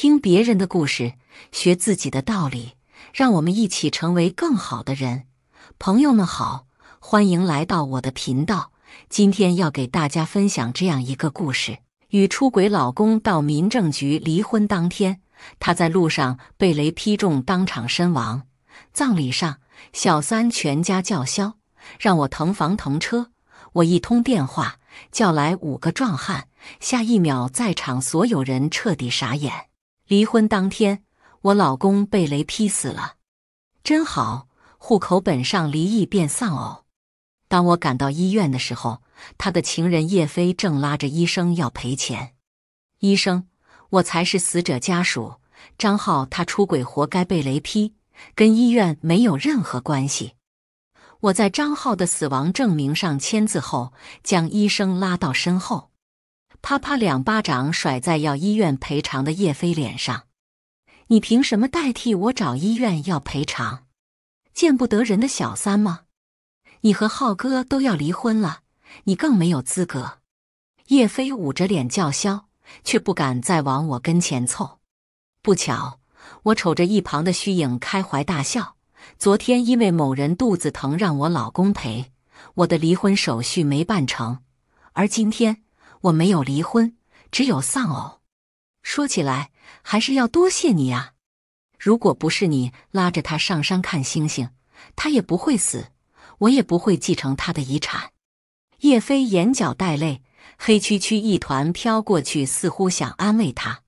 听别人的故事，学自己的道理，让我们一起成为更好的人。朋友们好，欢迎来到我的频道。今天要给大家分享这样一个故事：与出轨老公到民政局离婚当天，他在路上被雷劈中，当场身亡。葬礼上，小三全家叫嚣，让我腾房腾车。我一通电话叫来五个壮汉，下一秒在场所有人彻底傻眼。离婚当天，我老公被雷劈死了，真好，户口本上离异变丧偶。当我赶到医院的时候，他的情人叶飞正拉着医生要赔钱。医生，我才是死者家属，张浩他出轨，活该被雷劈，跟医院没有任何关系。我在张浩的死亡证明上签字后，将医生拉到身后。啪啪两巴掌甩在要医院赔偿的叶飞脸上，你凭什么代替我找医院要赔偿？见不得人的小三吗？你和浩哥都要离婚了，你更没有资格。叶飞捂着脸叫嚣，却不敢再往我跟前凑。不巧，我瞅着一旁的虚影开怀大笑。昨天因为某人肚子疼让我老公陪，我的离婚手续没办成，而今天。我没有离婚，只有丧偶。说起来，还是要多谢你啊！如果不是你拉着他上山看星星，他也不会死，我也不会继承他的遗产。叶飞眼角带泪，黑黢黢一团飘过去，似乎想安慰他，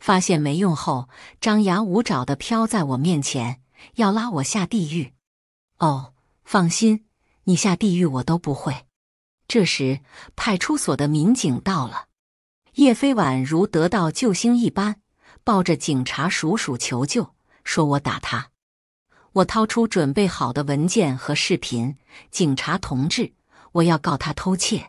发现没用后，张牙舞爪的飘在我面前，要拉我下地狱。哦，放心，你下地狱我都不会。这时，派出所的民警到了。叶飞宛如得到救星一般，抱着警察鼠鼠求救，说：“我打他！”我掏出准备好的文件和视频，警察同志，我要告他偷窃。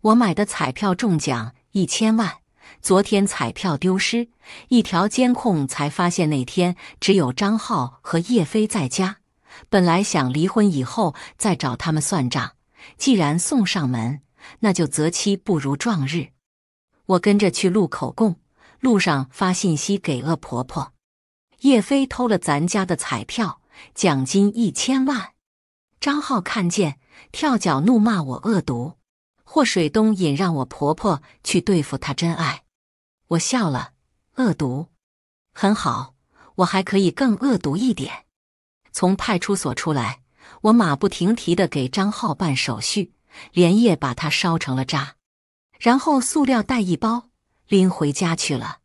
我买的彩票中奖一千万，昨天彩票丢失，一条监控才发现那天只有张浩和叶飞在家。本来想离婚以后再找他们算账。既然送上门，那就择期不如撞日。我跟着去录口供，路上发信息给恶婆婆。叶飞偷了咱家的彩票，奖金一千万。张浩看见，跳脚怒骂我恶毒。霍水东引让我婆婆去对付他真爱。我笑了，恶毒很好，我还可以更恶毒一点。从派出所出来。我马不停蹄地给张浩办手续，连夜把他烧成了渣，然后塑料袋一包拎回家去了。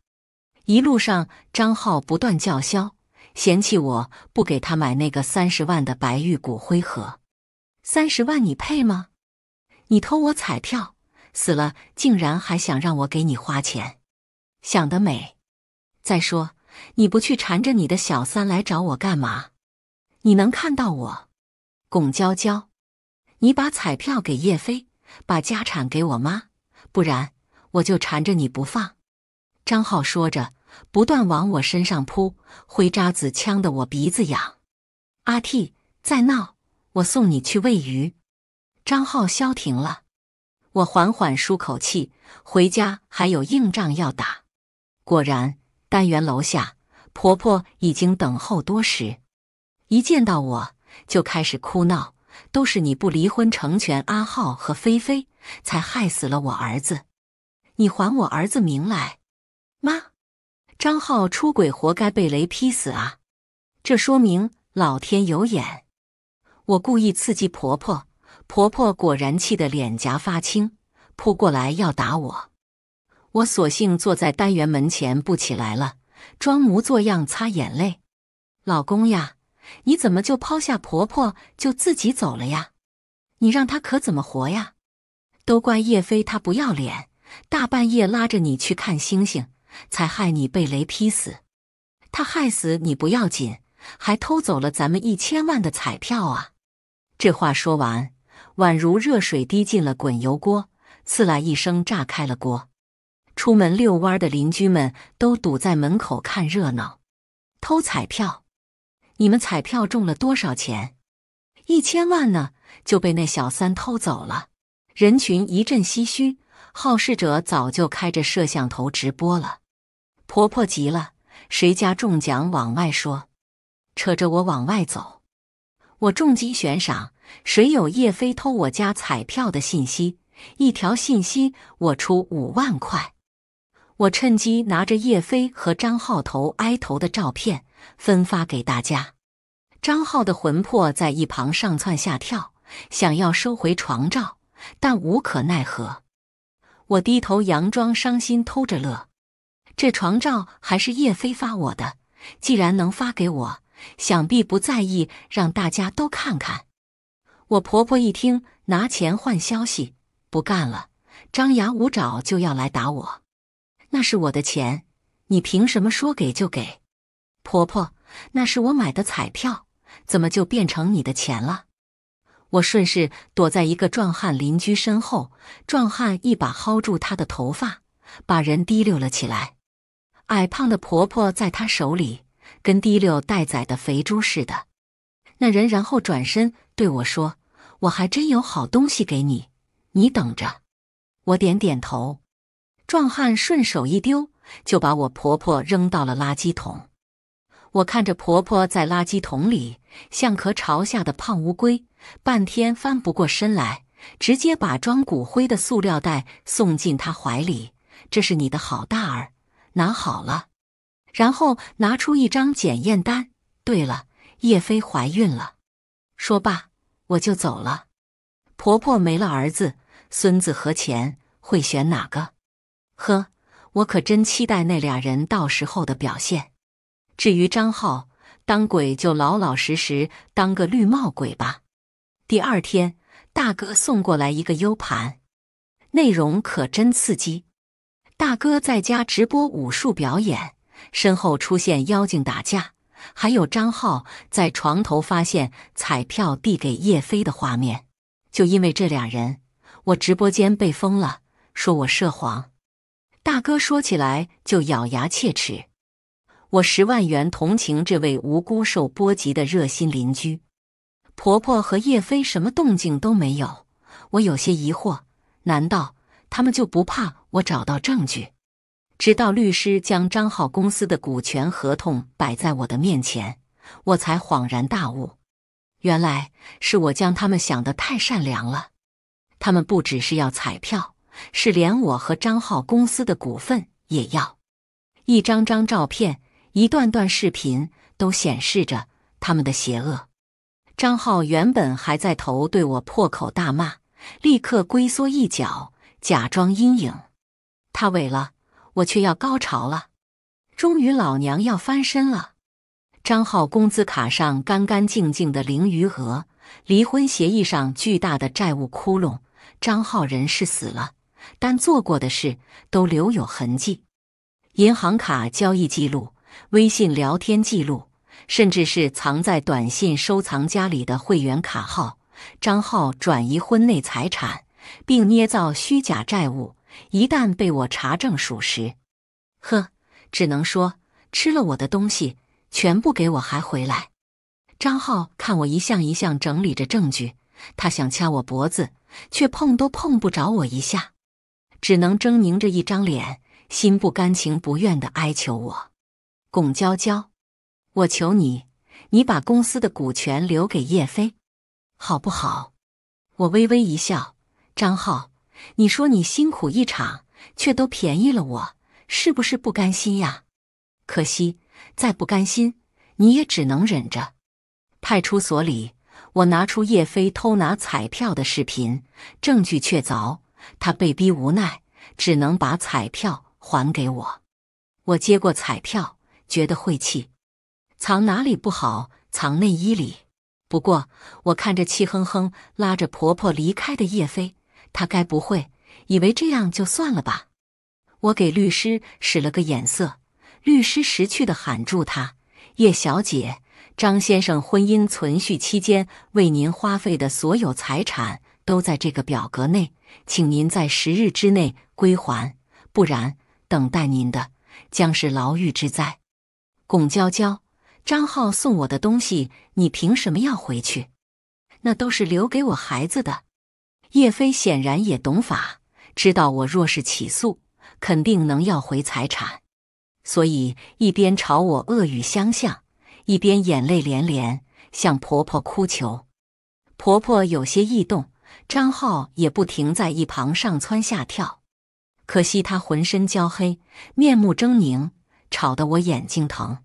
一路上，张浩不断叫嚣，嫌弃我不给他买那个三十万的白玉骨灰盒。三十万你配吗？你偷我彩票，死了竟然还想让我给你花钱，想得美！再说，你不去缠着你的小三来找我干嘛？你能看到我？巩娇娇，你把彩票给叶飞，把家产给我妈，不然我就缠着你不放。张浩说着，不断往我身上扑灰渣子，呛得我鼻子痒。阿嚏！再闹，我送你去喂鱼。张浩消停了，我缓缓舒口气，回家还有硬仗要打。果然，单元楼下婆婆已经等候多时，一见到我。就开始哭闹，都是你不离婚成全阿浩和菲菲，才害死了我儿子。你还我儿子名来，妈！张浩出轨，活该被雷劈死啊！这说明老天有眼。我故意刺激婆婆，婆婆果然气得脸颊发青，扑过来要打我。我索性坐在单元门前不起来了，装模作样擦眼泪。老公呀。你怎么就抛下婆婆就自己走了呀？你让她可怎么活呀？都怪叶飞，他不要脸，大半夜拉着你去看星星，才害你被雷劈死。他害死你不要紧，还偷走了咱们一千万的彩票啊！这话说完，宛如热水滴进了滚油锅，刺啦一声炸开了锅。出门遛弯的邻居们都堵在门口看热闹，偷彩票。你们彩票中了多少钱？一千万呢，就被那小三偷走了。人群一阵唏嘘。好事者早就开着摄像头直播了。婆婆急了：“谁家中奖往外说？”扯着我往外走。我重金悬赏，谁有叶飞偷我家彩票的信息？一条信息我出五万块。我趁机拿着叶飞和张浩头挨头的照片。分发给大家，张浩的魂魄在一旁上蹿下跳，想要收回床罩，但无可奈何。我低头佯装伤心，偷着乐。这床罩还是叶飞发我的，既然能发给我，想必不在意让大家都看看。我婆婆一听拿钱换消息，不干了，张牙舞爪就要来打我。那是我的钱，你凭什么说给就给？婆婆，那是我买的彩票，怎么就变成你的钱了？我顺势躲在一个壮汉邻居身后，壮汉一把薅住她的头发，把人提溜了起来。矮胖的婆婆在他手里跟提溜待宰的肥猪似的。那人然后转身对我说：“我还真有好东西给你，你等着。”我点点头，壮汉顺手一丢，就把我婆婆扔到了垃圾桶。我看着婆婆在垃圾桶里像壳朝下的胖乌龟，半天翻不过身来，直接把装骨灰的塑料袋送进她怀里。这是你的好大儿，拿好了。然后拿出一张检验单。对了，叶飞怀孕了。说罢，我就走了。婆婆没了儿子、孙子和钱，会选哪个？呵，我可真期待那俩人到时候的表现。至于张浩，当鬼就老老实实当个绿帽鬼吧。第二天，大哥送过来一个 U 盘，内容可真刺激。大哥在家直播武术表演，身后出现妖精打架，还有张浩在床头发现彩票递给叶飞的画面。就因为这俩人，我直播间被封了，说我涉黄。大哥说起来就咬牙切齿。我十万元同情这位无辜受波及的热心邻居，婆婆和叶飞什么动静都没有，我有些疑惑，难道他们就不怕我找到证据？直到律师将张浩公司的股权合同摆在我的面前，我才恍然大悟，原来是我将他们想得太善良了，他们不只是要彩票，是连我和张浩公司的股份也要，一张张照片。一段段视频都显示着他们的邪恶。张浩原本还在头对我破口大骂，立刻龟缩一角，假装阴影。他萎了，我却要高潮了。终于，老娘要翻身了。张浩工资卡上干干净净的零余额，离婚协议上巨大的债务窟窿。张浩人是死了，但做过的事都留有痕迹。银行卡交易记录。微信聊天记录，甚至是藏在短信收藏夹里的会员卡号，张浩转移婚内财产，并捏造虚假债务，一旦被我查证属实，呵，只能说吃了我的东西，全部给我还回来。张浩看我一项一项整理着证据，他想掐我脖子，却碰都碰不着我一下，只能狰狞着一张脸，心不甘情不愿地哀求我。巩娇娇，我求你，你把公司的股权留给叶飞，好不好？我微微一笑。张浩，你说你辛苦一场，却都便宜了我，是不是不甘心呀？可惜，再不甘心，你也只能忍着。派出所里，我拿出叶飞偷拿彩票的视频，证据确凿，他被逼无奈，只能把彩票还给我。我接过彩票。觉得晦气，藏哪里不好？藏内衣里。不过我看着气哼哼拉着婆婆离开的叶飞，他该不会以为这样就算了吧？我给律师使了个眼色，律师识趣的喊住他：“叶小姐，张先生婚姻存续期间为您花费的所有财产都在这个表格内，请您在十日之内归还，不然等待您的将是牢狱之灾。”巩娇娇，张浩送我的东西，你凭什么要回去？那都是留给我孩子的。叶飞显然也懂法，知道我若是起诉，肯定能要回财产，所以一边朝我恶语相向，一边眼泪连连向婆婆哭求。婆婆有些异动，张浩也不停在一旁上蹿下跳，可惜他浑身焦黑，面目狰狞，吵得我眼睛疼。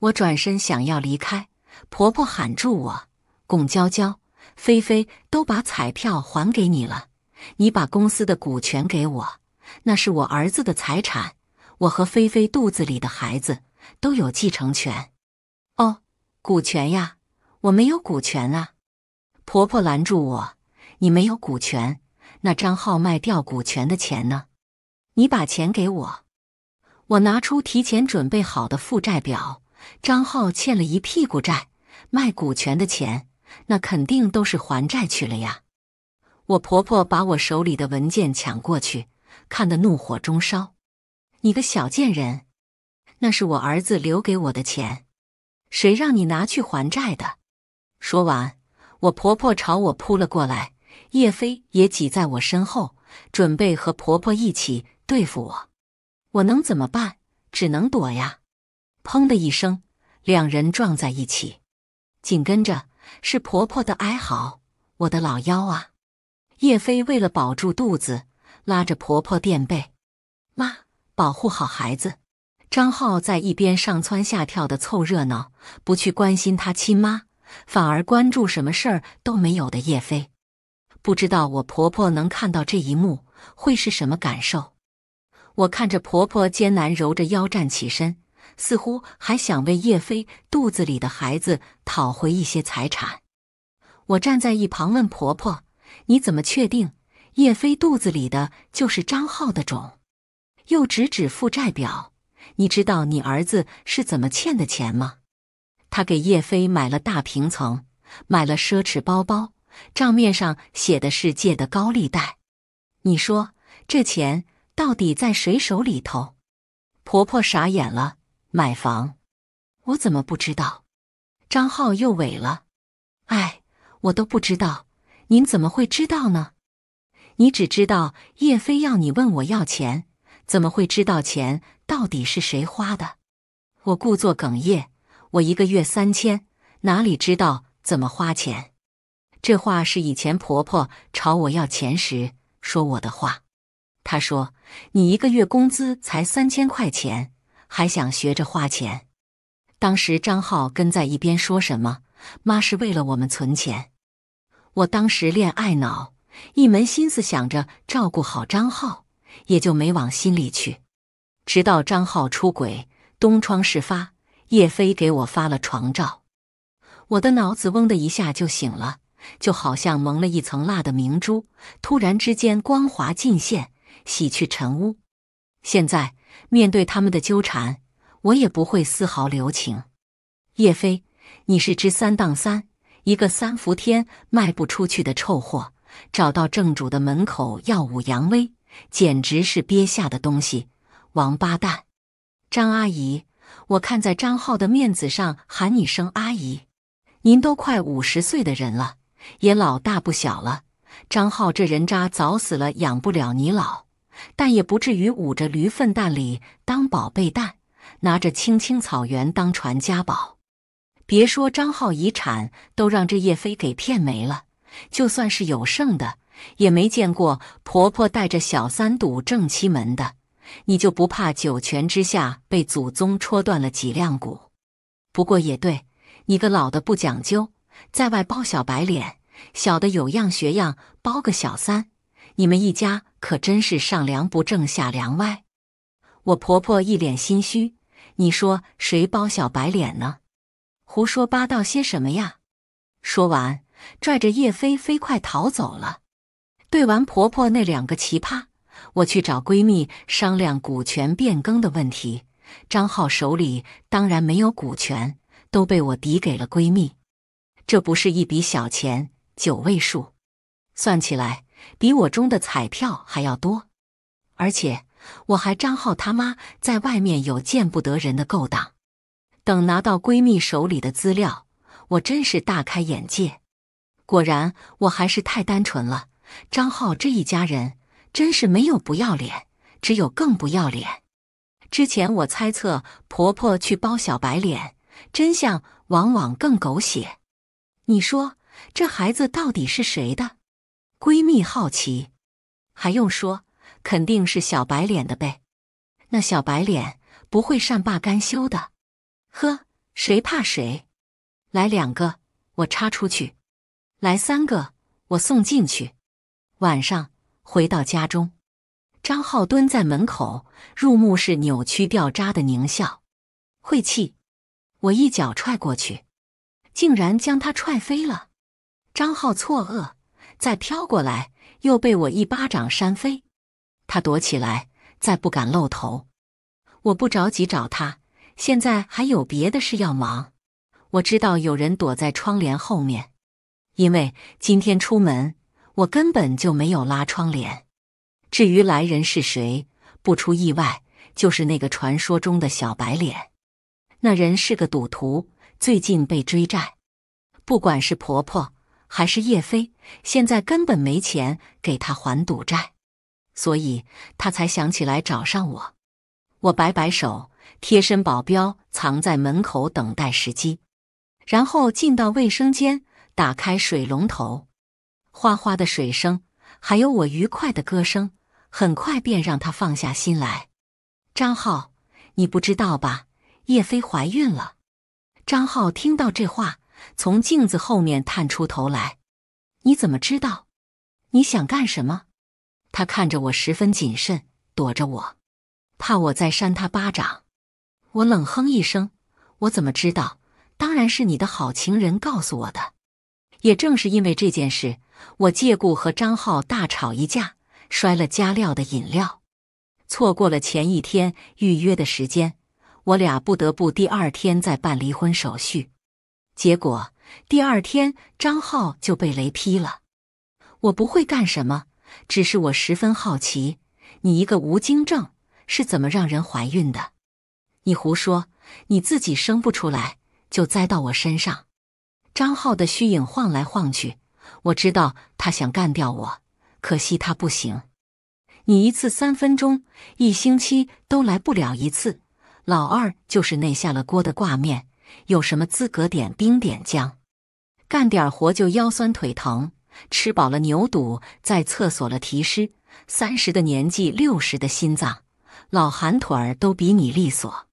我转身想要离开，婆婆喊住我：“巩娇娇，菲菲都把彩票还给你了，你把公司的股权给我，那是我儿子的财产，我和菲菲肚子里的孩子都有继承权。”“哦，股权呀，我没有股权啊。”婆婆拦住我：“你没有股权，那张浩卖掉股权的钱呢？你把钱给我。”我拿出提前准备好的负债表。张浩欠了一屁股债，卖股权的钱，那肯定都是还债去了呀！我婆婆把我手里的文件抢过去，看得怒火中烧。你个小贱人，那是我儿子留给我的钱，谁让你拿去还债的？说完，我婆婆朝我扑了过来，叶飞也挤在我身后，准备和婆婆一起对付我。我能怎么办？只能躲呀。砰的一声，两人撞在一起，紧跟着是婆婆的哀嚎：“我的老腰啊！”叶飞为了保住肚子，拉着婆婆垫背：“妈，保护好孩子。”张浩在一边上蹿下跳的凑热闹，不去关心他亲妈，反而关注什么事儿都没有的叶飞。不知道我婆婆能看到这一幕会是什么感受？我看着婆婆艰难揉着腰站起身。似乎还想为叶飞肚子里的孩子讨回一些财产。我站在一旁问婆婆：“你怎么确定叶飞肚子里的就是张浩的种？”又指指负债表：“你知道你儿子是怎么欠的钱吗？他给叶飞买了大平层，买了奢侈包包，账面上写的是借的高利贷。你说这钱到底在谁手里头？”婆婆傻眼了。买房，我怎么不知道？张浩又萎了，哎，我都不知道，您怎么会知道呢？你只知道叶飞要你问我要钱，怎么会知道钱到底是谁花的？我故作哽咽，我一个月三千，哪里知道怎么花钱？这话是以前婆婆朝我要钱时说我的话，她说你一个月工资才三千块钱。还想学着花钱，当时张浩跟在一边说什么“妈是为了我们存钱”，我当时恋爱脑，一门心思想着照顾好张浩，也就没往心里去。直到张浩出轨，东窗事发，叶飞给我发了床照，我的脑子嗡的一下就醒了，就好像蒙了一层蜡的明珠，突然之间光华尽现，洗去尘污。现在。面对他们的纠缠，我也不会丝毫留情。叶飞，你是知三当三，一个三伏天卖不出去的臭货，找到正主的门口耀武扬威，简直是憋下的东西！王八蛋！张阿姨，我看在张浩的面子上喊你声阿姨，您都快五十岁的人了，也老大不小了。张浩这人渣早死了，养不了你老。但也不至于捂着驴粪蛋里当宝贝蛋，拿着青青草原当传家宝。别说张浩遗产都让这叶飞给骗没了，就算是有剩的，也没见过婆婆带着小三堵正妻门的。你就不怕九泉之下被祖宗戳断了脊梁骨？不过也对，你个老的不讲究，在外包小白脸，小的有样学样包个小三，你们一家。可真是上梁不正下梁歪，我婆婆一脸心虚。你说谁包小白脸呢？胡说八道些什么呀？说完，拽着叶飞飞快逃走了。对完婆婆那两个奇葩，我去找闺蜜商量股权变更的问题。张浩手里当然没有股权，都被我抵给了闺蜜。这不是一笔小钱，九位数，算起来。比我中的彩票还要多，而且我还张浩他妈在外面有见不得人的勾当。等拿到闺蜜手里的资料，我真是大开眼界。果然，我还是太单纯了。张浩这一家人真是没有不要脸，只有更不要脸。之前我猜测婆婆去包小白脸，真相往往更狗血。你说这孩子到底是谁的？闺蜜好奇，还用说？肯定是小白脸的呗。那小白脸不会善罢甘休的。呵，谁怕谁？来两个，我插出去；来三个，我送进去。晚上回到家中，张浩蹲在门口，入目是扭曲掉渣的狞笑。晦气！我一脚踹过去，竟然将他踹飞了。张浩错愕。再飘过来，又被我一巴掌扇飞。他躲起来，再不敢露头。我不着急找他，现在还有别的事要忙。我知道有人躲在窗帘后面，因为今天出门我根本就没有拉窗帘。至于来人是谁，不出意外就是那个传说中的小白脸。那人是个赌徒，最近被追债。不管是婆婆。还是叶飞，现在根本没钱给他还赌债，所以他才想起来找上我。我摆摆手，贴身保镖藏在门口等待时机，然后进到卫生间，打开水龙头，哗哗的水声，还有我愉快的歌声，很快便让他放下心来。张浩，你不知道吧？叶飞怀孕了。张浩听到这话。从镜子后面探出头来，你怎么知道？你想干什么？他看着我，十分谨慎，躲着我，怕我再扇他巴掌。我冷哼一声：“我怎么知道？当然是你的好情人告诉我的。也正是因为这件事，我借故和张浩大吵一架，摔了加料的饮料，错过了前一天预约的时间。我俩不得不第二天再办离婚手续。”结果第二天，张浩就被雷劈了。我不会干什么，只是我十分好奇，你一个无精症是怎么让人怀孕的？你胡说，你自己生不出来就栽到我身上。张浩的虚影晃来晃去，我知道他想干掉我，可惜他不行。你一次三分钟，一星期都来不了一次，老二就是那下了锅的挂面。有什么资格点兵点将？干点活就腰酸腿疼，吃饱了牛肚，在厕所了提诗。三十的年纪，六十的心脏，老寒腿儿都比你利索。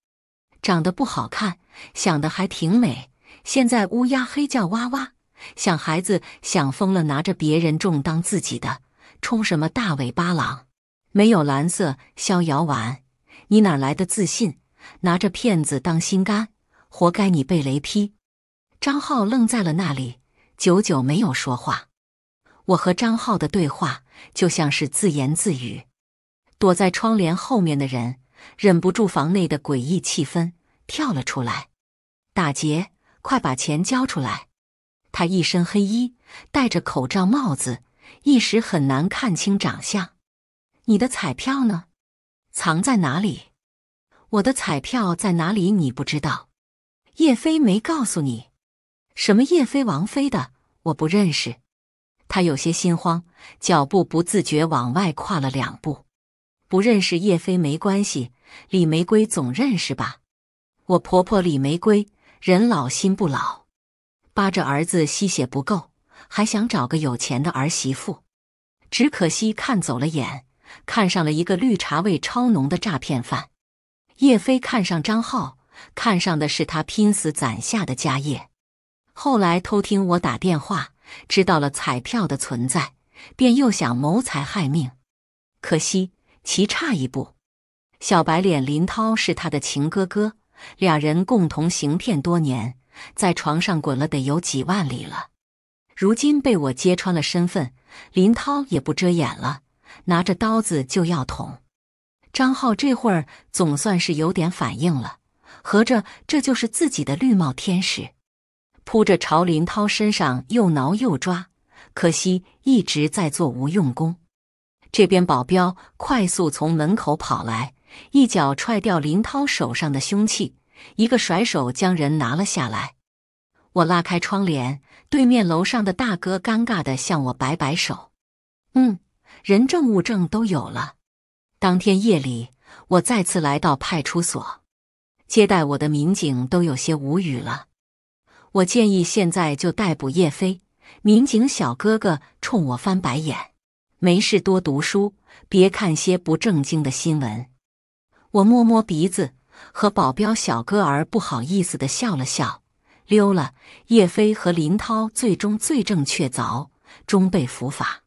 长得不好看，想的还挺美。现在乌鸦黑叫哇哇，想孩子想疯了，拿着别人重当自己的，冲什么大尾巴狼？没有蓝色逍遥丸，你哪来的自信？拿着骗子当心肝。活该你被雷劈！张浩愣在了那里，久久没有说话。我和张浩的对话就像是自言自语。躲在窗帘后面的人忍不住房内的诡异气氛，跳了出来：“打劫！快把钱交出来！”他一身黑衣，戴着口罩帽子，一时很难看清长相。你的彩票呢？藏在哪里？我的彩票在哪里？你不知道。叶飞没告诉你，什么叶飞王菲的，我不认识。他有些心慌，脚步不自觉往外跨了两步。不认识叶飞没关系，李玫瑰总认识吧？我婆婆李玫瑰人老心不老，扒着儿子吸血不够，还想找个有钱的儿媳妇。只可惜看走了眼，看上了一个绿茶味超浓的诈骗犯。叶飞看上张浩。看上的是他拼死攒下的家业，后来偷听我打电话，知道了彩票的存在，便又想谋财害命，可惜棋差一步。小白脸林涛是他的情哥哥，俩人共同行骗多年，在床上滚了得有几万里了。如今被我揭穿了身份，林涛也不遮掩了，拿着刀子就要捅张浩。这会儿总算是有点反应了。合着这就是自己的绿帽天使，扑着朝林涛身上又挠又抓，可惜一直在做无用功。这边保镖快速从门口跑来，一脚踹掉林涛手上的凶器，一个甩手将人拿了下来。我拉开窗帘，对面楼上的大哥尴尬地向我摆摆手：“嗯，人证物证都有了。”当天夜里，我再次来到派出所。接待我的民警都有些无语了。我建议现在就逮捕叶飞。民警小哥哥冲我翻白眼。没事多读书，别看些不正经的新闻。我摸摸鼻子，和保镖小哥儿不好意思的笑了笑，溜了。叶飞和林涛最终罪证确凿，终被伏法，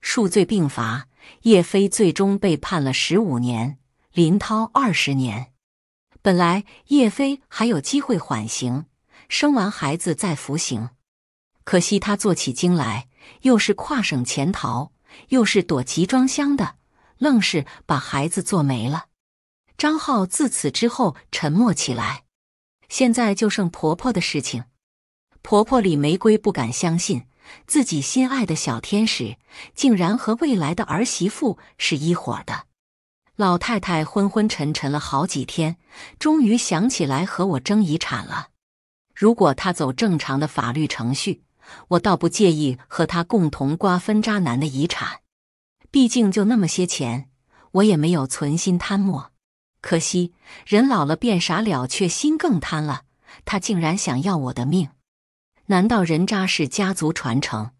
数罪并罚，叶飞最终被判了十五年，林涛二十年。本来叶飞还有机会缓刑，生完孩子再服刑。可惜他做起精来，又是跨省潜逃，又是躲集装箱的，愣是把孩子做没了。张浩自此之后沉默起来。现在就剩婆婆的事情。婆婆李玫瑰不敢相信，自己心爱的小天使竟然和未来的儿媳妇是一伙的。老太太昏昏沉沉了好几天，终于想起来和我争遗产了。如果她走正常的法律程序，我倒不介意和她共同瓜分渣男的遗产。毕竟就那么些钱，我也没有存心贪墨。可惜人老了变傻了，却心更贪了。他竟然想要我的命！难道人渣是家族传承？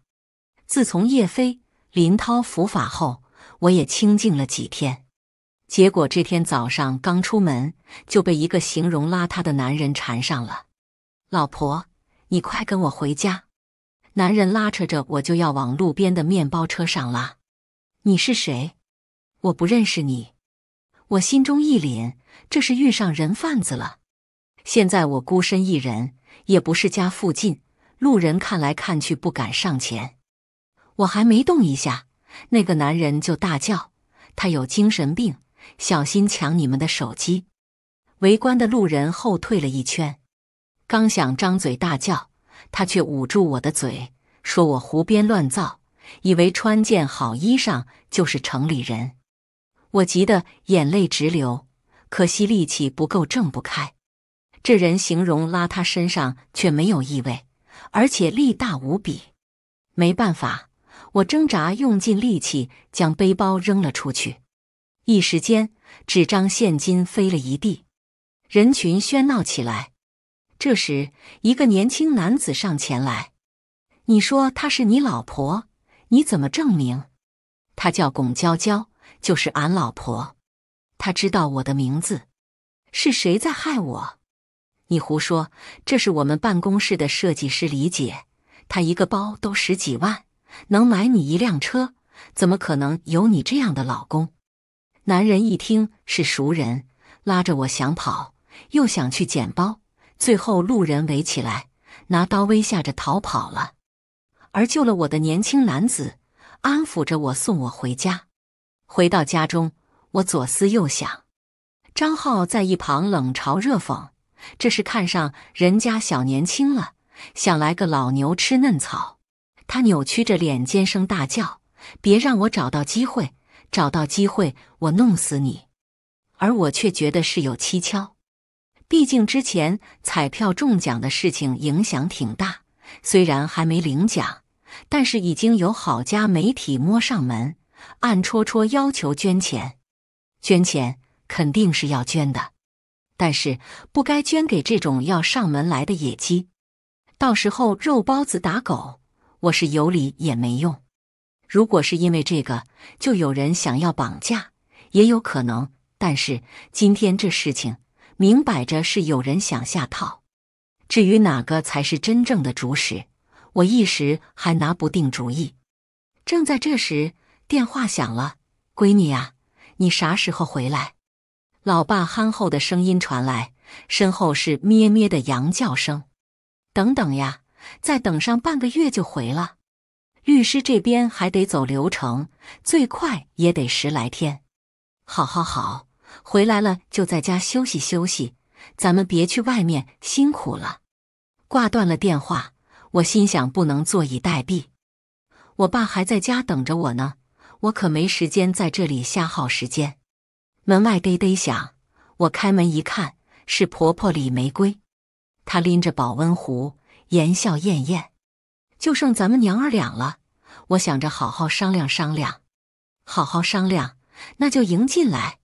自从叶飞、林涛伏法后，我也清静了几天。结果这天早上刚出门，就被一个形容邋遢的男人缠上了。老婆，你快跟我回家！男人拉扯着我就要往路边的面包车上拉。你是谁？我不认识你。我心中一凛，这是遇上人贩子了。现在我孤身一人，也不是家附近，路人看来看去不敢上前。我还没动一下，那个男人就大叫，他有精神病。小心抢你们的手机！围观的路人后退了一圈，刚想张嘴大叫，他却捂住我的嘴，说我胡编乱造，以为穿件好衣裳就是城里人。我急得眼泪直流，可惜力气不够挣不开。这人形容邋遢，身上却没有异味，而且力大无比。没办法，我挣扎用尽力气将背包扔了出去。一时间，纸张、现金飞了一地，人群喧闹起来。这时，一个年轻男子上前来：“你说她是你老婆，你怎么证明？”“他叫巩娇娇，就是俺老婆。他知道我的名字。是谁在害我？”“你胡说，这是我们办公室的设计师李姐。她一个包都十几万，能买你一辆车？怎么可能有你这样的老公？”男人一听是熟人，拉着我想跑，又想去捡包，最后路人围起来，拿刀威吓着逃跑了。而救了我的年轻男子，安抚着我，送我回家。回到家中，我左思右想，张浩在一旁冷嘲热讽：“这是看上人家小年轻了，想来个老牛吃嫩草。”他扭曲着脸，尖声大叫：“别让我找到机会！”找到机会，我弄死你！而我却觉得是有蹊跷，毕竟之前彩票中奖的事情影响挺大，虽然还没领奖，但是已经有好家媒体摸上门，暗戳戳要求捐钱。捐钱肯定是要捐的，但是不该捐给这种要上门来的野鸡，到时候肉包子打狗，我是有理也没用。如果是因为这个，就有人想要绑架，也有可能。但是今天这事情明摆着是有人想下套。至于哪个才是真正的主使，我一时还拿不定主意。正在这时，电话响了。“闺女呀，你啥时候回来？”老爸憨厚的声音传来，身后是咩咩的羊叫声。“等等呀，再等上半个月就回了。”律师这边还得走流程，最快也得十来天。好好好，回来了就在家休息休息，咱们别去外面辛苦了。挂断了电话，我心想不能坐以待毙，我爸还在家等着我呢，我可没时间在这里瞎耗时间。门外嘚嘚响，我开门一看，是婆婆李玫瑰，她拎着保温壶，言笑晏晏。就剩咱们娘儿俩了，我想着好好商量商量，好好商量，那就迎进来。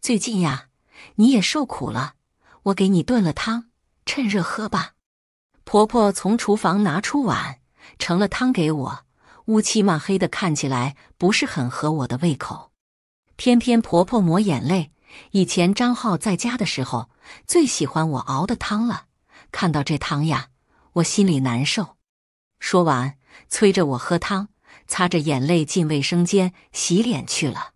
最近呀，你也受苦了，我给你炖了汤，趁热喝吧。婆婆从厨房拿出碗，盛了汤给我，乌漆嘛黑的，看起来不是很合我的胃口。偏偏婆婆抹眼泪，以前张浩在家的时候，最喜欢我熬的汤了。看到这汤呀，我心里难受。说完，催着我喝汤，擦着眼泪进卫生间洗脸去了。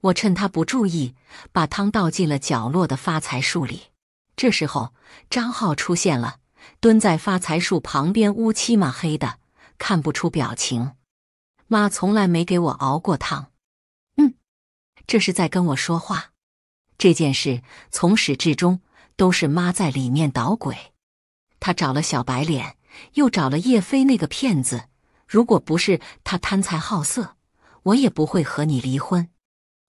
我趁他不注意，把汤倒进了角落的发财树里。这时候，张浩出现了，蹲在发财树旁边，乌漆嘛黑的，看不出表情。妈从来没给我熬过汤，嗯，这是在跟我说话。这件事从始至终都是妈在里面捣鬼，他找了小白脸。又找了叶飞那个骗子，如果不是他贪财好色，我也不会和你离婚。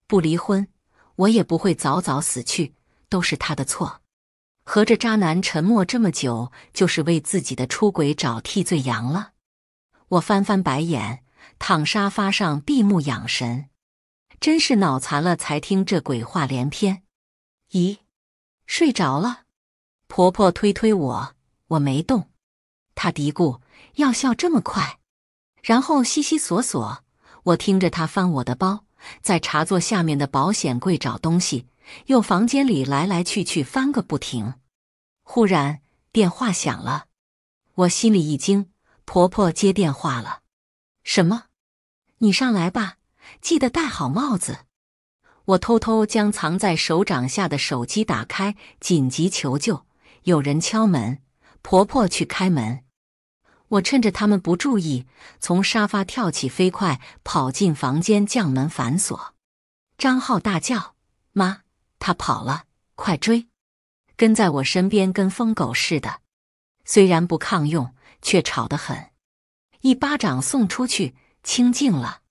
不离婚，我也不会早早死去，都是他的错。合着渣男沉默这么久，就是为自己的出轨找替罪羊了？我翻翻白眼，躺沙发上闭目养神，真是脑残了才听这鬼话连篇。咦，睡着了？婆婆推推我，我没动。他嘀咕：“药效这么快。”然后悉悉索索，我听着他翻我的包，在茶座下面的保险柜找东西，又房间里来来去去翻个不停。忽然电话响了，我心里一惊，婆婆接电话了。什么？你上来吧，记得戴好帽子。我偷偷将藏在手掌下的手机打开，紧急求救。有人敲门，婆婆去开门。我趁着他们不注意，从沙发跳起，飞快跑进房间，将门反锁。张浩大叫：“妈，他跑了，快追！”跟在我身边，跟疯狗似的。虽然不抗用，却吵得很。一巴掌送出去，清静了。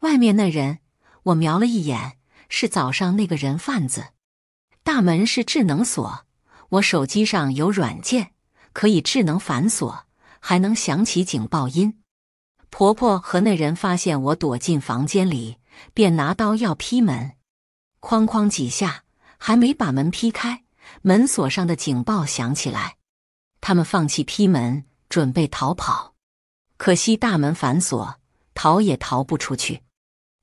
外面那人，我瞄了一眼，是早上那个人贩子。大门是智能锁，我手机上有软件，可以智能反锁。还能响起警报音，婆婆和那人发现我躲进房间里，便拿刀要劈门，哐哐几下，还没把门劈开，门锁上的警报响起来，他们放弃劈门，准备逃跑，可惜大门反锁，逃也逃不出去，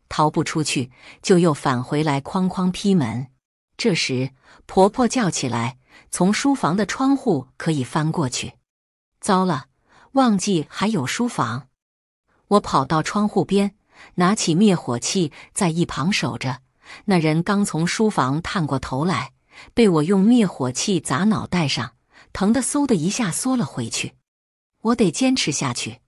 逃不出去就又返回来哐哐劈门，这时婆婆叫起来：“从书房的窗户可以翻过去。”糟了！忘记还有书房，我跑到窗户边，拿起灭火器，在一旁守着。那人刚从书房探过头来，被我用灭火器砸脑袋上，疼得嗖的一下缩了回去。我得坚持下去，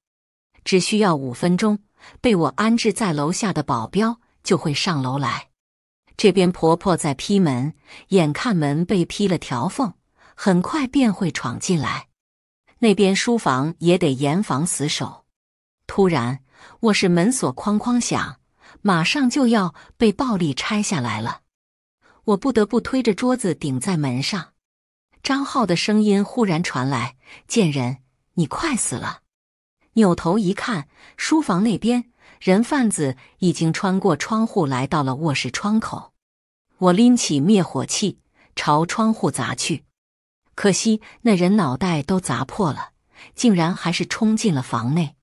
只需要五分钟，被我安置在楼下的保镖就会上楼来。这边婆婆在劈门，眼看门被劈了条缝，很快便会闯进来。那边书房也得严防死守。突然，卧室门锁哐哐响，马上就要被暴力拆下来了。我不得不推着桌子顶在门上。张浩的声音忽然传来：“贱人，你快死了！”扭头一看，书房那边人贩子已经穿过窗户来到了卧室窗口。我拎起灭火器朝窗户砸去。可惜那人脑袋都砸破了，竟然还是冲进了房内。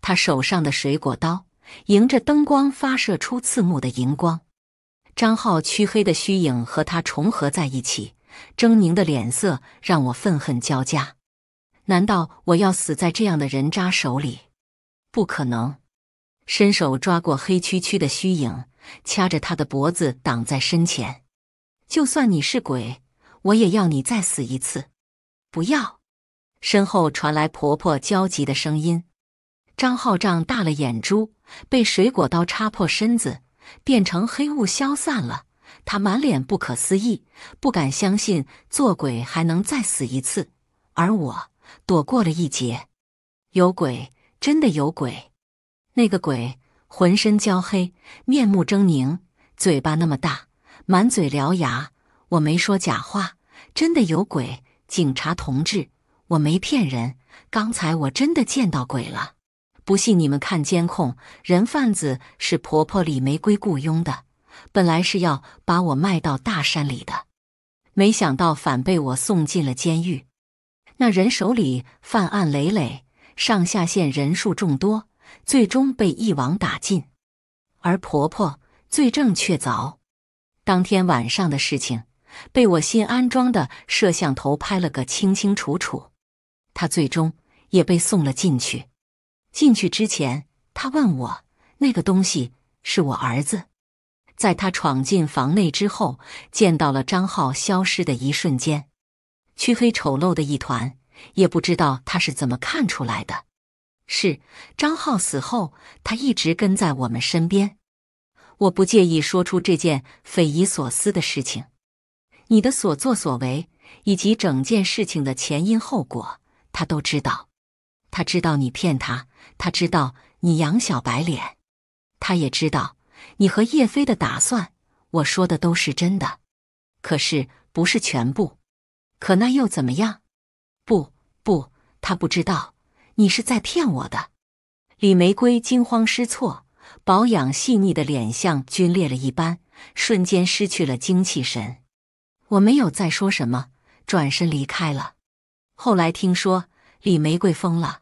他手上的水果刀迎着灯光发射出刺目的荧光，张浩黢黑的虚影和他重合在一起，狰狞的脸色让我愤恨交加。难道我要死在这样的人渣手里？不可能！伸手抓过黑黢黢的虚影，掐着他的脖子挡在身前。就算你是鬼。我也要你再死一次，不要！身后传来婆婆焦急的声音。张浩丈大了眼珠，被水果刀插破身子，变成黑雾消散了。他满脸不可思议，不敢相信做鬼还能再死一次，而我躲过了一劫。有鬼，真的有鬼！那个鬼浑身焦黑，面目狰狞，嘴巴那么大，满嘴獠牙。我没说假话。真的有鬼，警察同志，我没骗人，刚才我真的见到鬼了。不信你们看监控，人贩子是婆婆李玫瑰雇佣的，本来是要把我卖到大山里的，没想到反被我送进了监狱。那人手里犯案累累，上下线人数众多，最终被一网打尽。而婆婆罪证确凿，当天晚上的事情。被我新安装的摄像头拍了个清清楚楚，他最终也被送了进去。进去之前，他问我那个东西是我儿子。在他闯进房内之后，见到了张浩消失的一瞬间，黢黑丑陋的一团，也不知道他是怎么看出来的。是张浩死后，他一直跟在我们身边。我不介意说出这件匪夷所思的事情。你的所作所为以及整件事情的前因后果，他都知道。他知道你骗他，他知道你养小白脸，他也知道你和叶飞的打算。我说的都是真的，可是不是全部。可那又怎么样？不不，他不知道你是在骗我的。李玫瑰惊慌失措，保养细腻的脸像龟裂了一般，瞬间失去了精气神。我没有再说什么，转身离开了。后来听说李玫瑰疯了，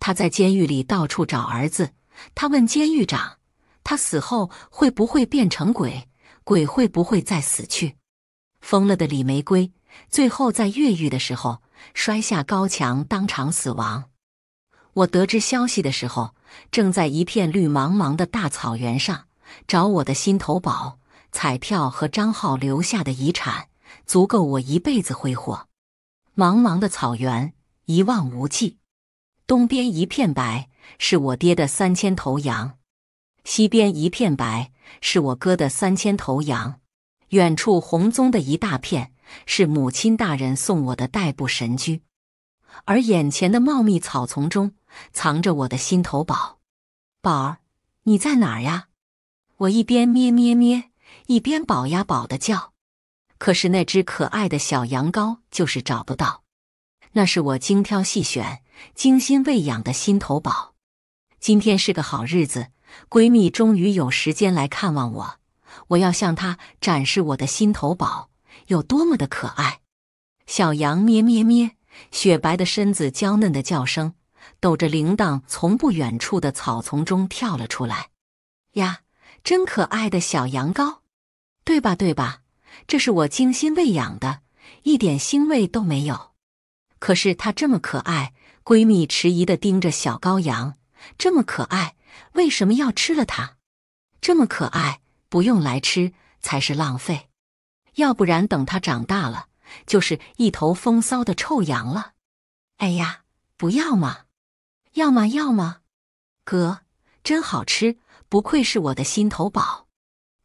她在监狱里到处找儿子。她问监狱长：“她死后会不会变成鬼？鬼会不会再死去？”疯了的李玫瑰最后在越狱的时候摔下高墙，当场死亡。我得知消息的时候，正在一片绿茫茫的大草原上找我的心头宝。彩票和张浩留下的遗产足够我一辈子挥霍。茫茫的草原一望无际，东边一片白是我爹的三千头羊，西边一片白是我哥的三千头羊，远处红棕的一大片是母亲大人送我的代步神驹，而眼前的茂密草丛中藏着我的心头宝。宝儿，你在哪儿呀？我一边咩咩咩。一边宝呀宝的叫，可是那只可爱的小羊羔就是找不到。那是我精挑细选、精心喂养的心头宝。今天是个好日子，闺蜜终于有时间来看望我。我要向她展示我的心头宝有多么的可爱。小羊咩咩咩，雪白的身子，娇嫩的叫声，抖着铃铛，从不远处的草丛中跳了出来。呀！真可爱的小羊羔，对吧？对吧？这是我精心喂养的，一点腥味都没有。可是它这么可爱，闺蜜迟疑的盯着小羔羊，这么可爱，为什么要吃了它？这么可爱，不用来吃才是浪费。要不然等它长大了，就是一头风骚的臭羊了。哎呀，不要嘛！要嘛要嘛，哥，真好吃。不愧是我的心头宝，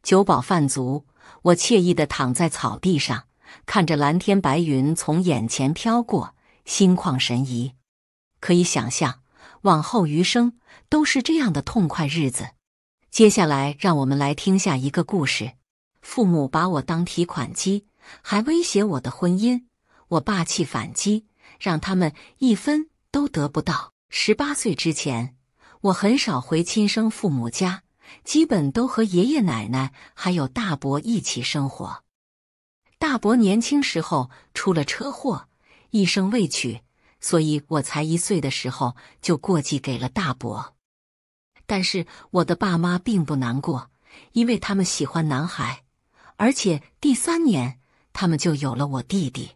酒饱饭足，我惬意地躺在草地上，看着蓝天白云从眼前飘过，心旷神怡。可以想象，往后余生都是这样的痛快日子。接下来，让我们来听下一个故事：父母把我当提款机，还威胁我的婚姻，我霸气反击，让他们一分都得不到。十八岁之前。我很少回亲生父母家，基本都和爷爷奶奶还有大伯一起生活。大伯年轻时候出了车祸，一生未娶，所以我才一岁的时候就过继给了大伯。但是我的爸妈并不难过，因为他们喜欢男孩，而且第三年他们就有了我弟弟。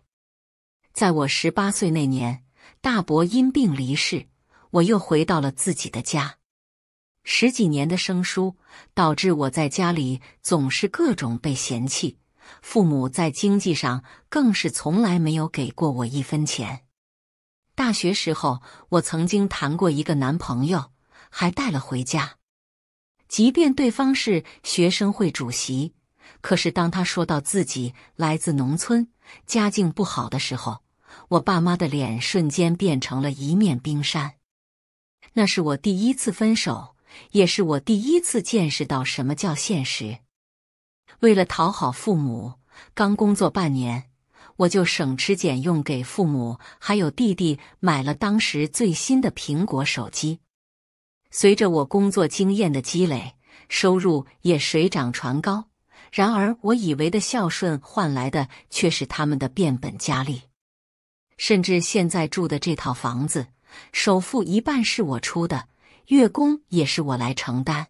在我十八岁那年，大伯因病离世。我又回到了自己的家，十几年的生疏导致我在家里总是各种被嫌弃，父母在经济上更是从来没有给过我一分钱。大学时候，我曾经谈过一个男朋友，还带了回家。即便对方是学生会主席，可是当他说到自己来自农村，家境不好的时候，我爸妈的脸瞬间变成了一面冰山。那是我第一次分手，也是我第一次见识到什么叫现实。为了讨好父母，刚工作半年，我就省吃俭用给父母还有弟弟买了当时最新的苹果手机。随着我工作经验的积累，收入也水涨船高。然而，我以为的孝顺换来的却是他们的变本加厉，甚至现在住的这套房子。首付一半是我出的，月供也是我来承担。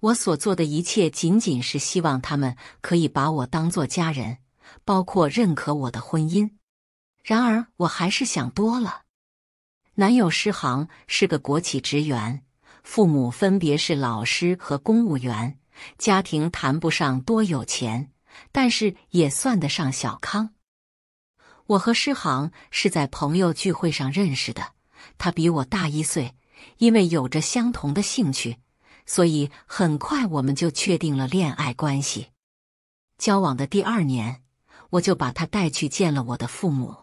我所做的一切仅仅是希望他们可以把我当做家人，包括认可我的婚姻。然而，我还是想多了。男友施航是个国企职员，父母分别是老师和公务员，家庭谈不上多有钱，但是也算得上小康。我和诗航是在朋友聚会上认识的，他比我大一岁。因为有着相同的兴趣，所以很快我们就确定了恋爱关系。交往的第二年，我就把他带去见了我的父母。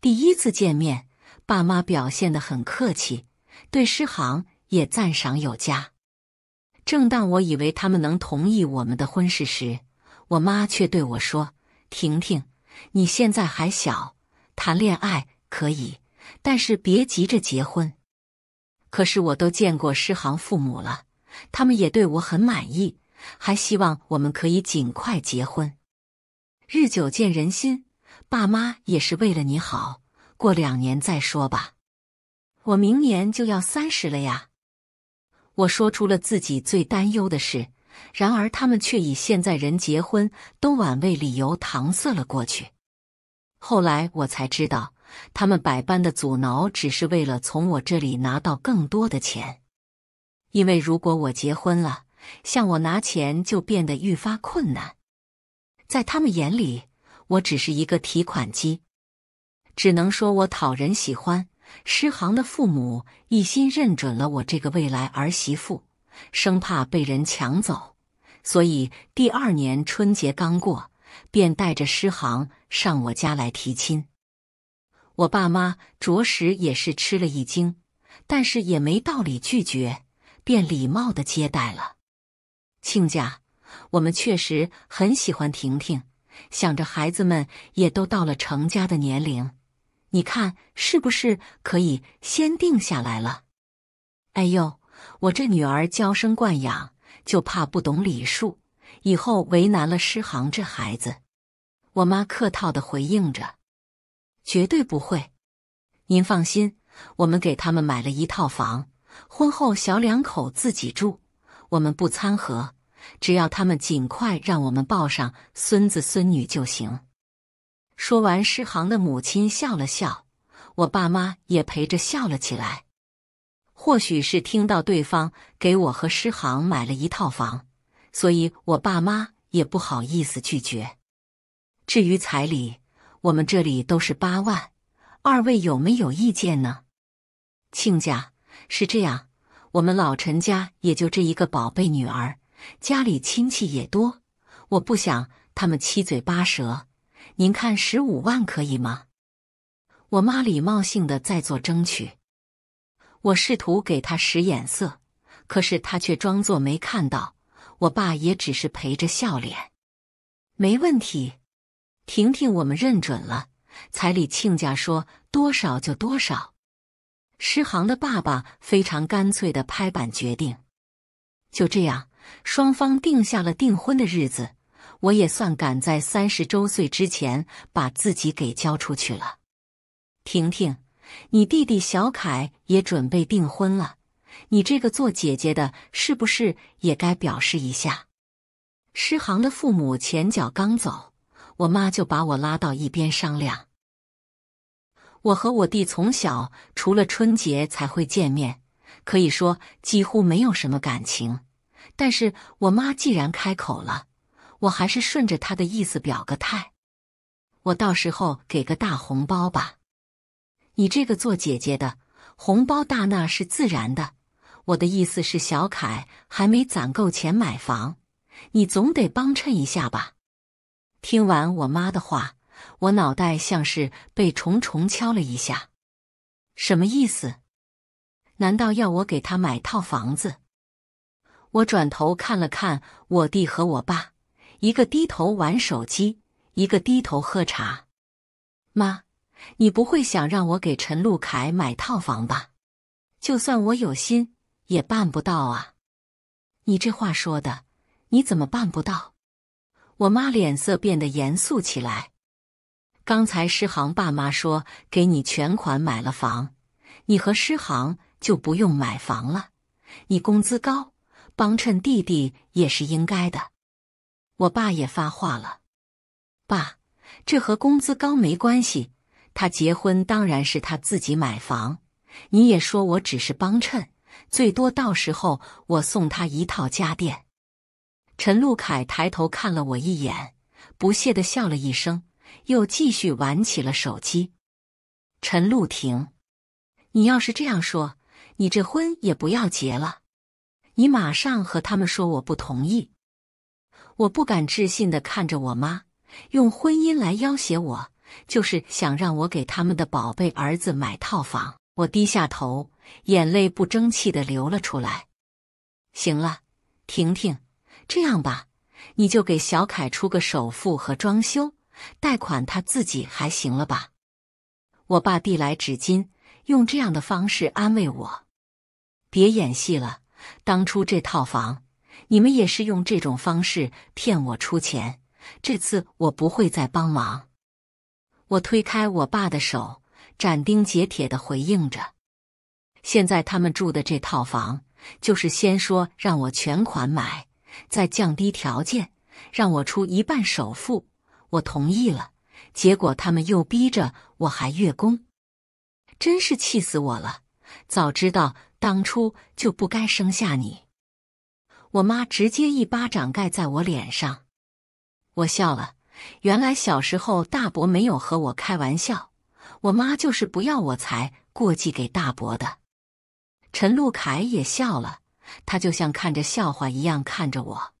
第一次见面，爸妈表现得很客气，对诗航也赞赏有加。正当我以为他们能同意我们的婚事时，我妈却对我说：“婷婷。”你现在还小，谈恋爱可以，但是别急着结婚。可是我都见过诗航父母了，他们也对我很满意，还希望我们可以尽快结婚。日久见人心，爸妈也是为了你好，过两年再说吧。我明年就要三十了呀，我说出了自己最担忧的事。然而，他们却以现在人结婚都晚为理由搪塞了过去。后来我才知道，他们百般的阻挠，只是为了从我这里拿到更多的钱。因为如果我结婚了，向我拿钱就变得愈发困难。在他们眼里，我只是一个提款机。只能说我讨人喜欢。诗行的父母一心认准了我这个未来儿媳妇。生怕被人抢走，所以第二年春节刚过，便带着诗行上我家来提亲。我爸妈着实也是吃了一惊，但是也没道理拒绝，便礼貌的接待了。亲家，我们确实很喜欢婷婷，想着孩子们也都到了成家的年龄，你看是不是可以先定下来了？哎呦！我这女儿娇生惯养，就怕不懂礼数，以后为难了诗行这孩子。我妈客套地回应着：“绝对不会，您放心，我们给他们买了一套房，婚后小两口自己住，我们不掺和，只要他们尽快让我们抱上孙子孙女就行。”说完，诗行的母亲笑了笑，我爸妈也陪着笑了起来。或许是听到对方给我和诗航买了一套房，所以我爸妈也不好意思拒绝。至于彩礼，我们这里都是八万，二位有没有意见呢？亲家是这样，我们老陈家也就这一个宝贝女儿，家里亲戚也多，我不想他们七嘴八舌。您看十五万可以吗？我妈礼貌性的在做争取。我试图给他使眼色，可是他却装作没看到。我爸也只是陪着笑脸。没问题，婷婷，我们认准了，彩礼亲家说多少就多少。诗航的爸爸非常干脆的拍板决定。就这样，双方定下了订婚的日子。我也算赶在三十周岁之前把自己给交出去了。婷婷。你弟弟小凯也准备订婚了，你这个做姐姐的，是不是也该表示一下？诗航的父母前脚刚走，我妈就把我拉到一边商量。我和我弟从小除了春节才会见面，可以说几乎没有什么感情。但是我妈既然开口了，我还是顺着她的意思表个态。我到时候给个大红包吧。你这个做姐姐的，红包大那是自然的。我的意思是，小凯还没攒够钱买房，你总得帮衬一下吧。听完我妈的话，我脑袋像是被重重敲了一下，什么意思？难道要我给他买套房子？我转头看了看我弟和我爸，一个低头玩手机，一个低头喝茶。妈。你不会想让我给陈露凯买套房吧？就算我有心，也办不到啊！你这话说的，你怎么办不到？我妈脸色变得严肃起来。刚才诗航爸妈说给你全款买了房，你和诗航就不用买房了。你工资高，帮衬弟弟也是应该的。我爸也发话了，爸，这和工资高没关系。他结婚当然是他自己买房，你也说我只是帮衬，最多到时候我送他一套家电。陈陆凯抬头看了我一眼，不屑地笑了一声，又继续玩起了手机。陈露婷，你要是这样说，你这婚也不要结了，你马上和他们说我不同意。我不敢置信的看着我妈，用婚姻来要挟我。就是想让我给他们的宝贝儿子买套房，我低下头，眼泪不争气的流了出来。行了，婷婷，这样吧，你就给小凯出个首付和装修，贷款他自己还行了吧？我爸递来纸巾，用这样的方式安慰我。别演戏了，当初这套房，你们也是用这种方式骗我出钱，这次我不会再帮忙。我推开我爸的手，斩钉截铁的回应着。现在他们住的这套房，就是先说让我全款买，再降低条件，让我出一半首付，我同意了。结果他们又逼着我还月供，真是气死我了！早知道当初就不该生下你。我妈直接一巴掌盖在我脸上，我笑了。原来小时候大伯没有和我开玩笑，我妈就是不要我才过继给大伯的。陈露凯也笑了，他就像看着笑话一样看着我。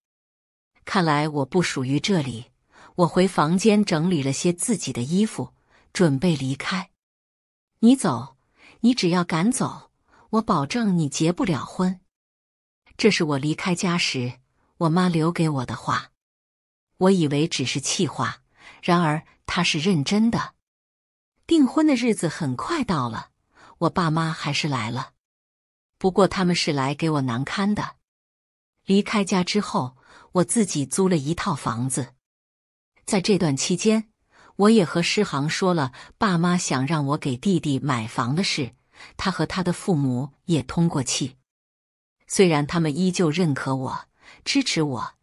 看来我不属于这里，我回房间整理了些自己的衣服，准备离开。你走，你只要敢走，我保证你结不了婚。这是我离开家时我妈留给我的话。我以为只是气话，然而他是认真的。订婚的日子很快到了，我爸妈还是来了，不过他们是来给我难堪的。离开家之后，我自己租了一套房子。在这段期间，我也和诗航说了爸妈想让我给弟弟买房的事，他和他的父母也通过气。虽然他们依旧认可我，支持我。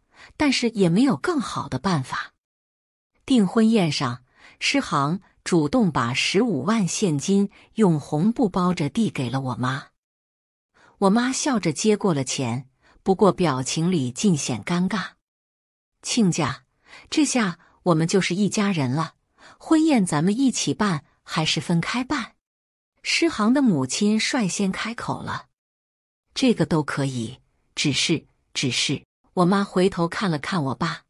但是也没有更好的办法。订婚宴上，诗航主动把十五万现金用红布包着递给了我妈。我妈笑着接过了钱，不过表情里尽显尴尬。亲家，这下我们就是一家人了。婚宴咱们一起办还是分开办？诗航的母亲率先开口了：“这个都可以，只是……只是。”我妈回头看了看我爸，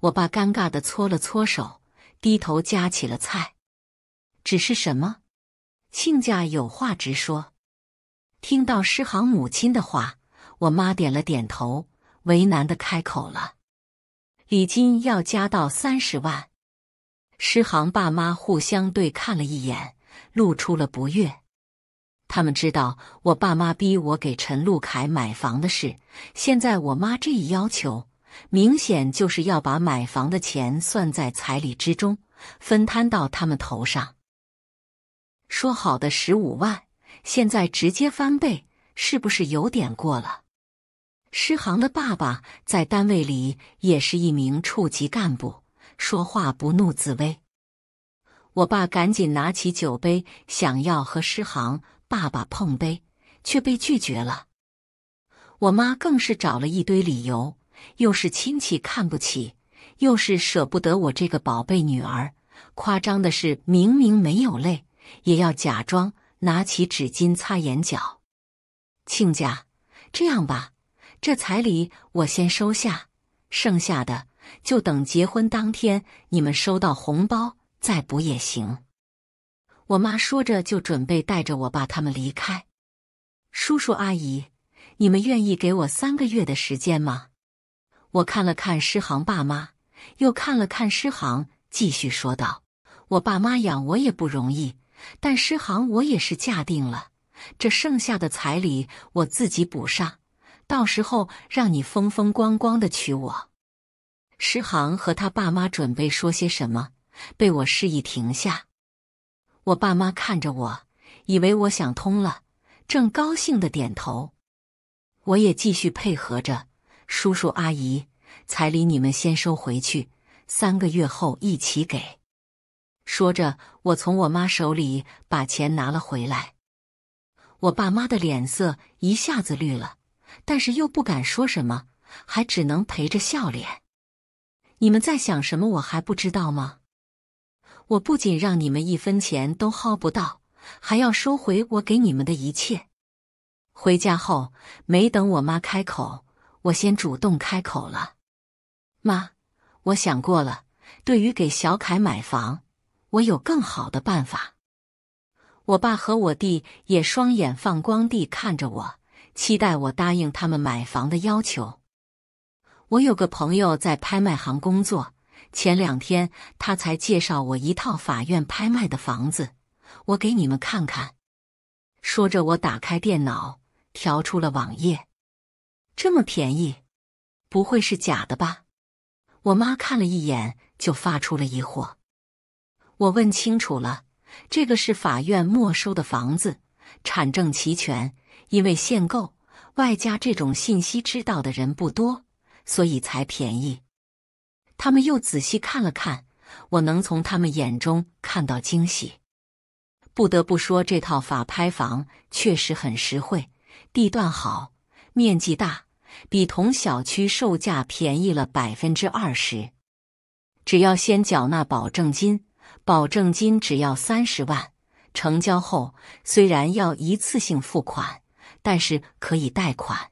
我爸尴尬的搓了搓手，低头夹起了菜。只是什么？亲家有话直说。听到诗行母亲的话，我妈点了点头，为难的开口了：“礼金要加到三十万。”诗行爸妈互相对看了一眼，露出了不悦。他们知道我爸妈逼我给陈露凯买房的事，现在我妈这一要求，明显就是要把买房的钱算在彩礼之中，分摊到他们头上。说好的十五万，现在直接翻倍，是不是有点过了？施航的爸爸在单位里也是一名处级干部，说话不怒自威。我爸赶紧拿起酒杯，想要和施航。爸爸碰杯，却被拒绝了。我妈更是找了一堆理由，又是亲戚看不起，又是舍不得我这个宝贝女儿。夸张的是，明明没有泪，也要假装拿起纸巾擦眼角。亲家，这样吧，这彩礼我先收下，剩下的就等结婚当天你们收到红包再补也行。我妈说着，就准备带着我爸他们离开。叔叔阿姨，你们愿意给我三个月的时间吗？我看了看诗航爸妈，又看了看诗航，继续说道：“我爸妈养我也不容易，但诗航我也是嫁定了。这剩下的彩礼我自己补上，到时候让你风风光光的娶我。”诗航和他爸妈准备说些什么，被我示意停下。我爸妈看着我，以为我想通了，正高兴的点头。我也继续配合着，叔叔阿姨，彩礼你们先收回去，三个月后一起给。说着，我从我妈手里把钱拿了回来。我爸妈的脸色一下子绿了，但是又不敢说什么，还只能陪着笑脸。你们在想什么？我还不知道吗？我不仅让你们一分钱都薅不到，还要收回我给你们的一切。回家后，没等我妈开口，我先主动开口了：“妈，我想过了，对于给小凯买房，我有更好的办法。”我爸和我弟也双眼放光地看着我，期待我答应他们买房的要求。我有个朋友在拍卖行工作。前两天他才介绍我一套法院拍卖的房子，我给你们看看。说着，我打开电脑，调出了网页。这么便宜，不会是假的吧？我妈看了一眼，就发出了疑惑。我问清楚了，这个是法院没收的房子，产证齐全。因为限购，外加这种信息知道的人不多，所以才便宜。他们又仔细看了看，我能从他们眼中看到惊喜。不得不说，这套法拍房确实很实惠，地段好，面积大，比同小区售价便宜了百分之二十。只要先缴纳保证金，保证金只要三十万。成交后，虽然要一次性付款，但是可以贷款。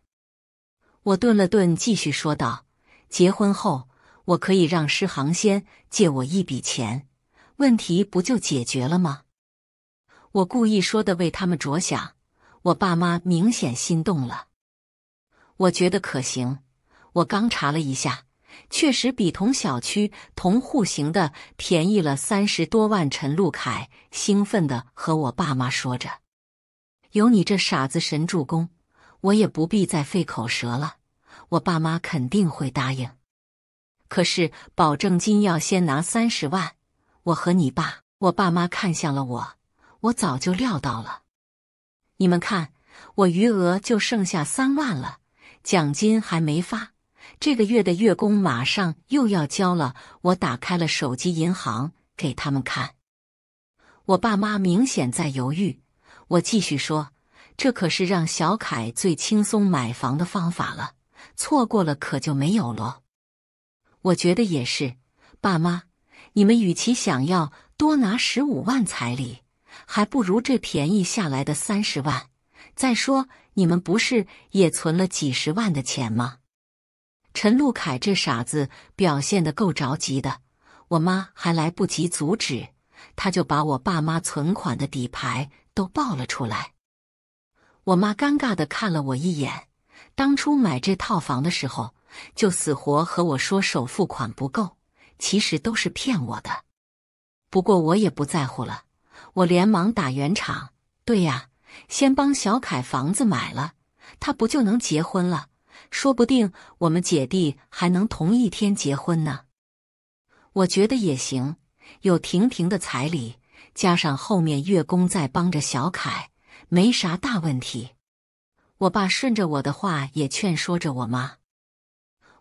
我顿了顿，继续说道：“结婚后。”我可以让施航先借我一笔钱，问题不就解决了吗？我故意说的为他们着想，我爸妈明显心动了。我觉得可行。我刚查了一下，确实比同小区同户型的便宜了三十多万。陈陆凯兴奋的和我爸妈说着：“有你这傻子神助攻，我也不必再费口舌了。我爸妈肯定会答应。”可是保证金要先拿三十万，我和你爸，我爸妈看向了我，我早就料到了。你们看，我余额就剩下三万了，奖金还没发，这个月的月供马上又要交了。我打开了手机银行给他们看，我爸妈明显在犹豫。我继续说，这可是让小凯最轻松买房的方法了，错过了可就没有了。我觉得也是，爸妈，你们与其想要多拿十五万彩礼，还不如这便宜下来的三十万。再说，你们不是也存了几十万的钱吗？陈陆凯这傻子表现得够着急的，我妈还来不及阻止，他就把我爸妈存款的底牌都爆了出来。我妈尴尬地看了我一眼，当初买这套房的时候。就死活和我说首付款不够，其实都是骗我的。不过我也不在乎了，我连忙打圆场。对呀，先帮小凯房子买了，他不就能结婚了？说不定我们姐弟还能同一天结婚呢。我觉得也行，有婷婷的彩礼，加上后面月供在帮着小凯，没啥大问题。我爸顺着我的话也劝说着我妈。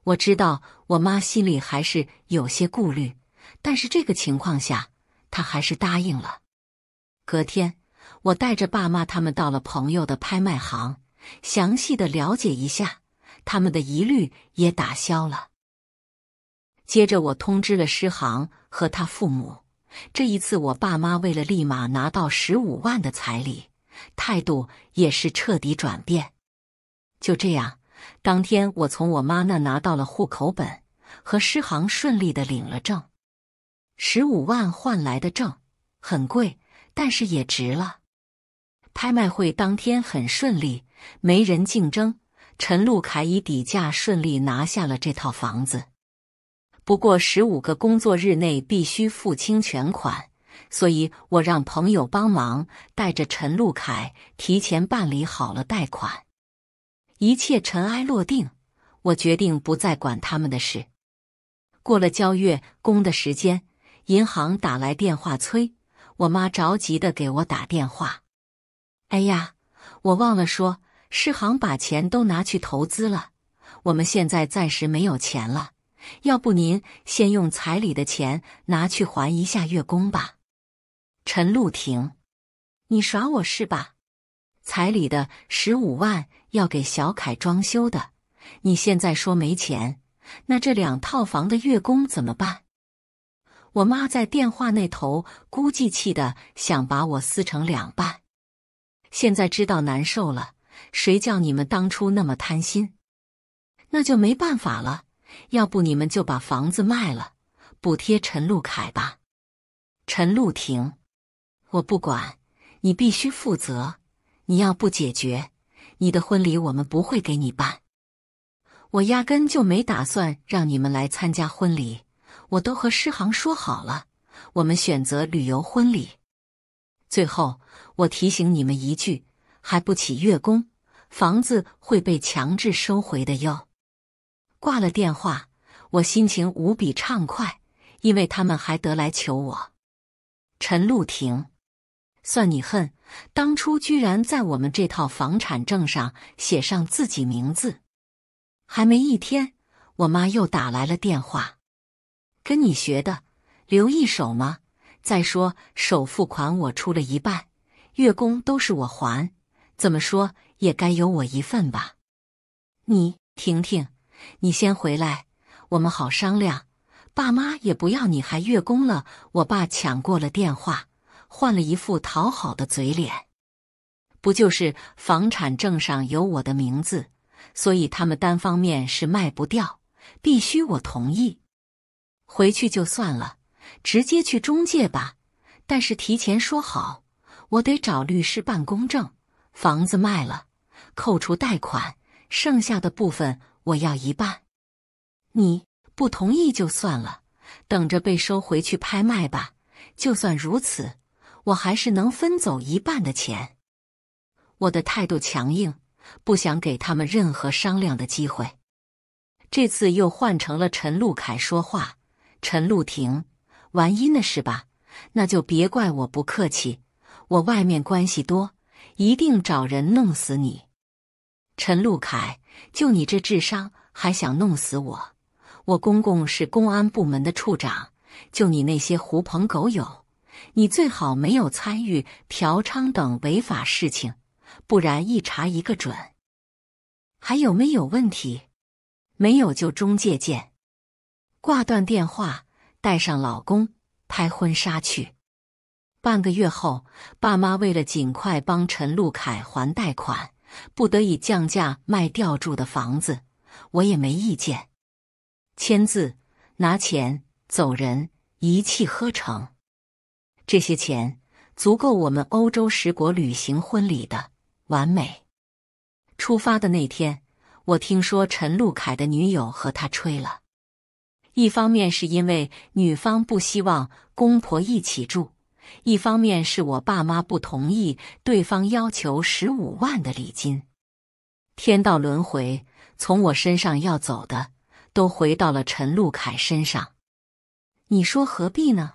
我知道我妈心里还是有些顾虑，但是这个情况下，她还是答应了。隔天，我带着爸妈他们到了朋友的拍卖行，详细的了解一下，他们的疑虑也打消了。接着，我通知了诗航和他父母。这一次，我爸妈为了立马拿到十五万的彩礼，态度也是彻底转变。就这样。当天，我从我妈那拿到了户口本，和诗行顺利的领了证。十五万换来的证，很贵，但是也值了。拍卖会当天很顺利，没人竞争，陈露凯以底价顺利拿下了这套房子。不过十五个工作日内必须付清全款，所以我让朋友帮忙带着陈露凯提前办理好了贷款。一切尘埃落定，我决定不再管他们的事。过了交月供的时间，银行打来电话催，我妈着急的给我打电话。哎呀，我忘了说，世行把钱都拿去投资了，我们现在暂时没有钱了。要不您先用彩礼的钱拿去还一下月供吧。陈露婷，你耍我是吧？彩礼的十五万要给小凯装修的，你现在说没钱，那这两套房的月供怎么办？我妈在电话那头估计气的想把我撕成两半。现在知道难受了，谁叫你们当初那么贪心？那就没办法了，要不你们就把房子卖了，补贴陈露凯吧。陈露婷，我不管你必须负责。你要不解决，你的婚礼我们不会给你办。我压根就没打算让你们来参加婚礼。我都和诗航说好了，我们选择旅游婚礼。最后，我提醒你们一句，还不起月供，房子会被强制收回的哟。挂了电话，我心情无比畅快，因为他们还得来求我。陈露婷。算你狠，当初居然在我们这套房产证上写上自己名字。还没一天，我妈又打来了电话，跟你学的，留一手嘛。再说，首付款我出了一半，月供都是我还，怎么说也该有我一份吧？你，婷婷，你先回来，我们好商量。爸妈也不要你还月供了。我爸抢过了电话。换了一副讨好的嘴脸，不就是房产证上有我的名字，所以他们单方面是卖不掉，必须我同意。回去就算了，直接去中介吧。但是提前说好，我得找律师办公证。房子卖了，扣除贷款，剩下的部分我要一半。你不同意就算了，等着被收回去拍卖吧。就算如此。我还是能分走一半的钱。我的态度强硬，不想给他们任何商量的机会。这次又换成了陈露凯说话。陈露婷，玩阴的是吧？那就别怪我不客气。我外面关系多，一定找人弄死你。陈露凯，就你这智商还想弄死我？我公公是公安部门的处长，就你那些狐朋狗友。你最好没有参与嫖娼等违法事情，不然一查一个准。还有没有问题？没有就中介见。挂断电话，带上老公拍婚纱去。半个月后，爸妈为了尽快帮陈露凯还贷款，不得已降价卖掉住的房子。我也没意见，签字、拿钱、走人，一气呵成。这些钱足够我们欧洲十国旅行婚礼的完美。出发的那天，我听说陈露凯的女友和他吹了。一方面是因为女方不希望公婆一起住，一方面是我爸妈不同意对方要求十五万的礼金。天道轮回，从我身上要走的都回到了陈露凯身上。你说何必呢？